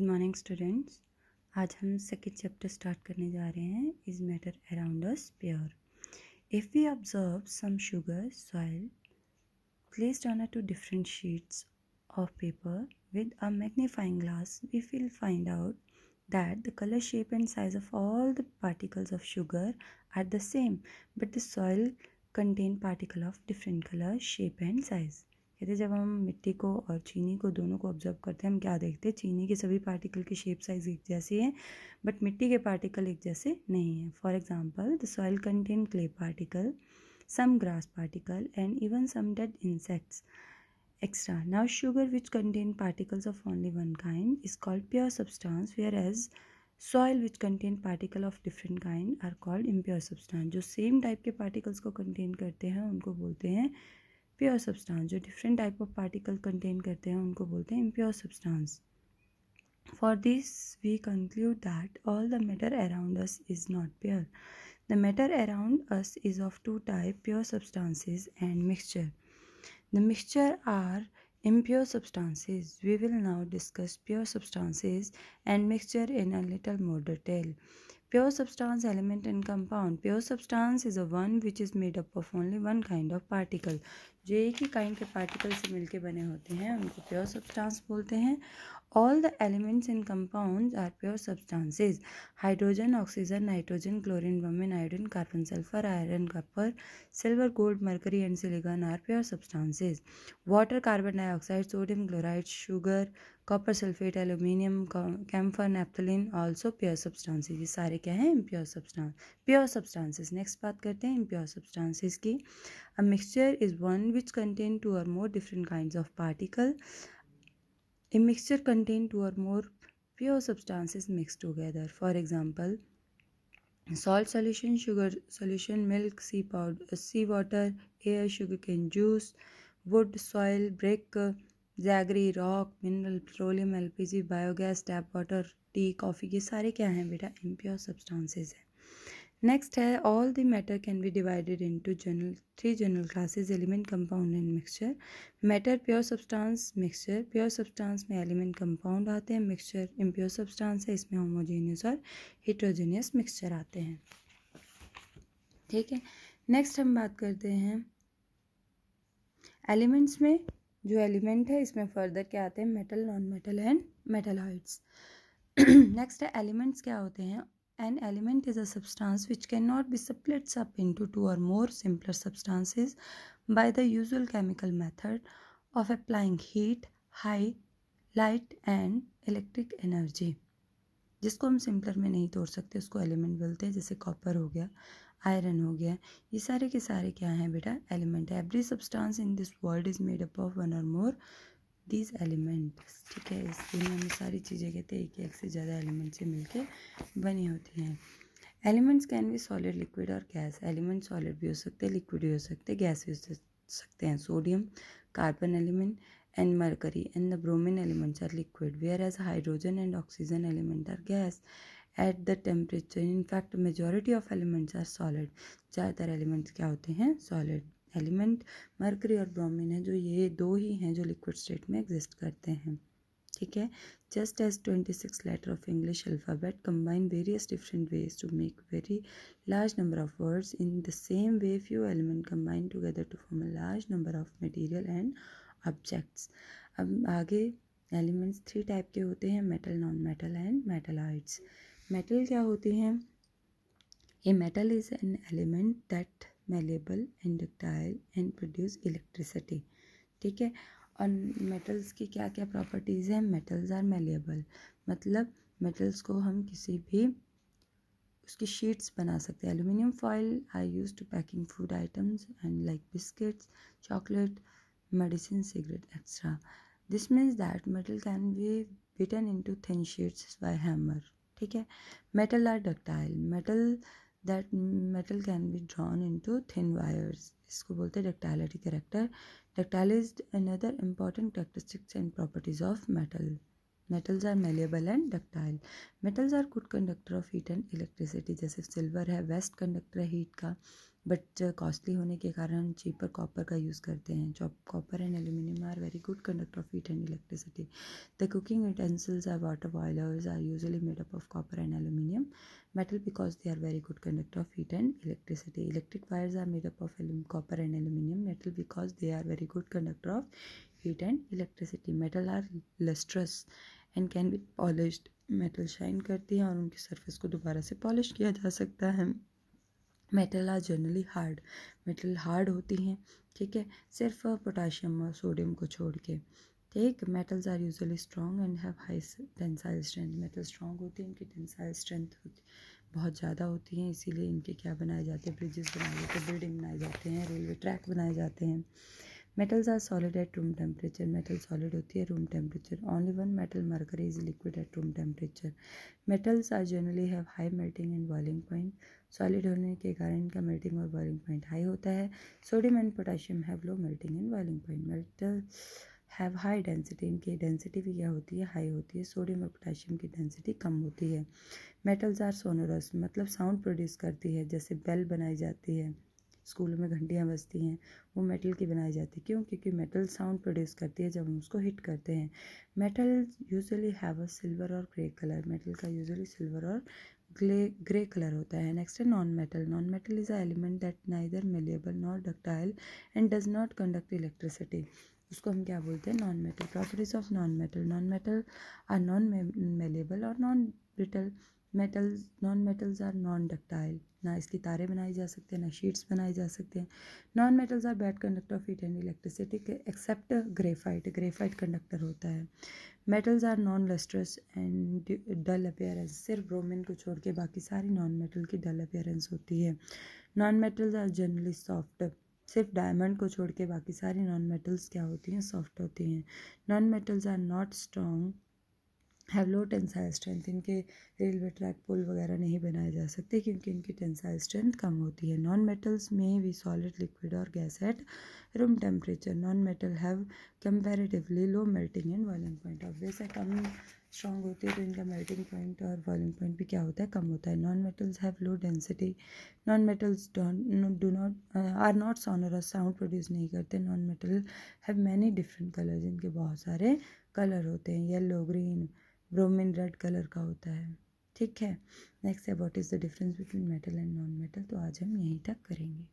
Good morning students आज हम second chapter start करने जा रहे हैं is matter around us pure if we observe some sugar soil placed on a two different sheets of paper with a magnifying glass we will find out that the colour shape and size of all the particles of sugar are the same but the soil contain particle of different colour shape and size कहते जब हम मिट्टी को और चीनी को दोनों को ऑब्जर्व करते हैं हम क्या देखते हैं चीनी के सभी पार्टिकल की शेप साइज़ एक जैसी है बट मिट्टी के पार्टिकल एक जैसे नहीं हैं for example the soil contain clay particle grass particle and even some dead insects extra now sugar which contain particles of only one kind is called pure substance whereas soil which contain particle of different kind are called impure substance जो same type के particles को contain करते हैं उनको बोलते हैं pure substance जो different type of particle contain करते हैं उनको बोलते हैं impure substance for this we conclude that all the matter around us is not pure the matter around us is of two type pure substances and mixture the mixture are impure substances we will now discuss pure substances and mixture in a little more detail pure substance element and compound pure substance is a one which is made up of only one kind of particle जो एक ही kind के particle से मिलके बने होते हैं उनको pure substance बोलते हैं all the elements in compound are pure substances hydrogen oxygen nitrogen chlorine bromine iodine carbon sulphur iron copper silver gold mercury and silicon are pure substances water carbon dioxide sodium chloride sugar copper sulphate aluminium camphor naphthalene also pure substances ये सारे क्या हैं impure substance pure substances next बात करते हैं impure substances की A mixture is one which contain two or more different kinds of particle. A mixture contain two or more pure substances mixed together. For example, salt solution, sugar solution, milk, sea powder, sea water, air, sugarcane juice, wood, soil, brick, jaggery rock mineral petroleum LPG biogas tap water tea coffee ये सारे क्या हैं बेटा impure substances हैं next है all the matter can be divided into general three general classes element compound and mixture matter pure substance mixture pure substance में element compound आते हैं मिक्सचर इम्प्योर सब्सटेंस है इसमें होमोजेनियस और हिट्रोजेनियस मिक्सचर आते हैं ठीक है नेक्स्ट हम बात करते हैं एलिमेंट्स में जो एलिमेंट है इसमें फर्दर क्या आते हैं metal non metal and metalloids next है एलिमेंट्स क्या होते हैं An element is a substance which cannot be split up into two or more simpler substances by the usual chemical method of applying heat, high, light and electric energy. जिसको हम simpler में नहीं तोड़ सकते उसको एलिमेंट बोलते हैं जैसे कॉपर हो गया आयरन हो गया ये सारे के सारे क्या हैं बेटा एलिमेंट है every substance in this world is made up of one or more these elements ठीक है इसके लिए हमें सारी चीज़ें कहते हैं एक एक से ज़्यादा एलिमेंट्स से मिलके बनी होती हैं एलिमेंट्स कैन भी सॉलिड लिक्विड और गैस एलिमेंट सॉलिड भी हो सकते हैं लिक्विड भी हो सकते हैं गैस भी हो सकते हैं sodium carbon element and mercury and the bromine elements are liquid whereas hydrogen and oxygen element are gas at the temperature in fact majority of elements are solid ज़्यादातर एलिमेंट्स क्या होते हैं सॉलिड एलिमेंट मरकरी और bromine है जो ये दो ही हैं जो लिक्विड स्टेट में एग्जिस्ट करते हैं ठीक है just as twenty six letter of English alphabet combine various different ways to make very large number of words in the same way few element combine together to form a large number of material and objects अब आगे elements three type के होते हैं metal non metal and metalloids metal क्या होती हैं a metal is an element that malleable and ductile and produce electricity ठीक है और मेटल्स की क्या क्या प्रॉपर्टीज़ हैं मेटल्स आर मेलेबल मतलब मेटल्स को हम किसी भी उसकी शीट्स बना सकते हैं aluminium foil I use to packing food items and like biscuits chocolate medicine cigarette extra this means that metal can be beaten to thin sheets by hammer ठीक है metal are ductile metal that metal can be drawn into thin wires इसको बोलते हैं ductility character ductile is another important characteristics and properties of metal metals are malleable and ductile metals are good conductor of heat and electricity जैसे silver है best conductor है heat का but costly होने के कारण चीपर कॉपर का use करते हैं chop copper and aluminium are very good conductor of heat and electricity the cooking utensils are water boilers are usually made up of copper and aluminium metal because they are very good conductor of heat and electricity electric wires are made up of copper and aluminium metal because they are very good conductor of heat and electricity metal are lustrous and can be polish metal shine करती हैं और उनकी surface को दोबारा से polish किया जा सकता है metal are generally hard metal hard होती हैं ठीक है सिर्फ पोटाशियम और सोडियम को छोड़ के ठीक metals are usually strong and have high tensile strength metal strong होती हैं इनकी टेंसाइल स्ट्रेंथ होती बहुत ज़्यादा होती हैं इसीलिए इनके क्या बनाए जाते हैं ब्रिजेस बनाए जाते हैं बिल्डिंग बनाए जाते हैं रेलवे ट्रैक बनाए जाते हैं Metals are solid at room temperature. Metal solid होती है room temperature. Only one metal, mercury, is liquid at room temperature. Metals are generally have high melting and boiling point. Solid होने के कारण इनका melting और boiling point high होता है. Sodium and potassium have low melting and boiling point. Metal have high density. इनकी density भी क्या होती है high होती है. Sodium और potassium की density कम होती है. Metals are sonorous. मतलब sound produce करती है जैसे bell बनाई जाती है. स्कूलों में घंटियाँ बजती हैं वो मेटल की बनाई जाती है क्यों क्योंकि मेटल साउंड प्रोड्यूस करती है जब हम उसको हिट करते हैं metal usually have a silver और ग्रे कलर मेटल का यूजुअली सिल्वर और ग्रे ग्रे कलर होता है नेक्स्ट है non metal non metal is a element that neither malleable not ductile and does not conduct electricity उसको हम क्या बोलते हैं non metal properties of non metal non metal are non malleable और non brittle metals non metals are non ductile ना इसकी तारे बनाए जा सकते हैं ना शीट्स बनाए जा सकते हैं non metals are bad conductor of heat and electricity except graphite graphite conductor होता है metals are non lustrous and dull appearance सिर्फ ब्रोमिन को छोड़ के बाकी सारी नॉन मेटल की डल अपेयरेंस होती है non metals are generally soft सिर्फ डायमंड को छोड़ के बाकी सारी नॉन मेटल्स क्या होती हैं सॉफ्ट होती हैं non metals are not strong have low tensile strength इनके रेलवे ट्रैक पुल वगैरह नहीं बनाए जा सकते क्योंकि इनकी टेंसाइल स्ट्रेंथ कम होती है नॉन मेटल्स में भी सॉलिड लिक्विड और gas at room temperature non metal have comparatively low melting and boiling point of वैसे कम स्ट्रॉन्ग होती है तो इनका मेल्टिंग पॉइंट और बॉइलिंग पॉइंट भी क्या होता है कम होता है non metals have low density non metals do not are not sonorous sound produce नहीं करते non metal have many different colours इनके बहुत सारे कलर होते हैं yellow green bromine red colour का होता है ठीक है नेक्स्ट है what is the difference between metal and non metal तो आज हम यहीं तक करेंगे